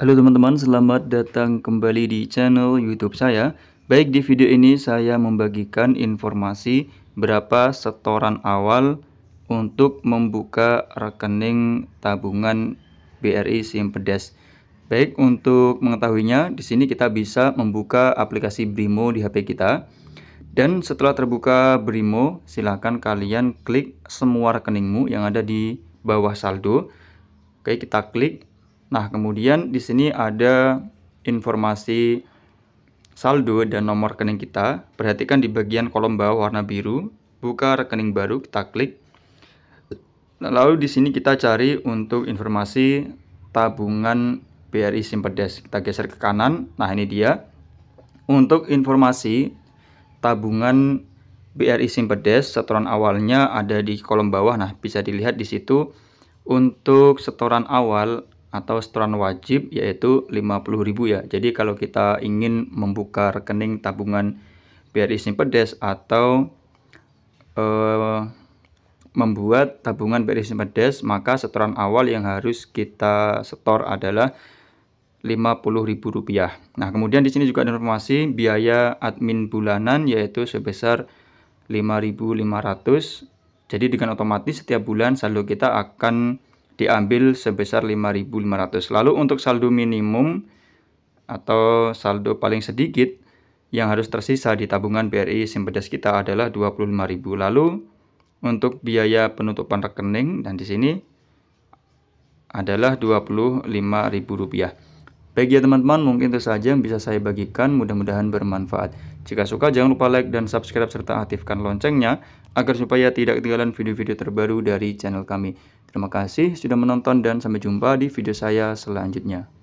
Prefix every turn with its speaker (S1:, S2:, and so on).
S1: Halo teman-teman, selamat datang kembali di channel YouTube saya. Baik di video ini saya membagikan informasi berapa setoran awal untuk membuka rekening tabungan BRI Simpedes. Baik, untuk mengetahuinya, di sini kita bisa membuka aplikasi Brimo di HP kita. Dan setelah terbuka Brimo, silakan kalian klik semua rekeningmu yang ada di bawah saldo. Oke, kita klik Nah, kemudian di sini ada informasi saldo dan nomor rekening kita. Perhatikan di bagian kolom bawah warna biru, buka rekening baru, kita klik. Lalu di sini kita cari untuk informasi tabungan BRI Simpedes. Kita geser ke kanan. Nah, ini dia. Untuk informasi tabungan BRI Simpedes, setoran awalnya ada di kolom bawah. Nah, bisa dilihat di situ untuk setoran awal atau setoran wajib yaitu 50.000 ya. Jadi kalau kita ingin membuka rekening tabungan BRI Simpedes atau eh, membuat tabungan BRI Simpedes, maka setoran awal yang harus kita setor adalah Rp50.000. Nah, kemudian di sini juga ada informasi biaya admin bulanan yaitu sebesar 5.500. Jadi dengan otomatis setiap bulan saldo kita akan diambil sebesar 5.500. Lalu untuk saldo minimum atau saldo paling sedikit yang harus tersisa di tabungan BRI Simpedes kita adalah 25.000. Lalu untuk biaya penutupan rekening dan di sini adalah Rp25.000. Baik ya teman-teman, mungkin itu saja yang bisa saya bagikan, mudah-mudahan bermanfaat. Jika suka jangan lupa like dan subscribe serta aktifkan loncengnya agar supaya tidak ketinggalan video-video terbaru dari channel kami. Terima kasih sudah menonton dan sampai jumpa di video saya selanjutnya.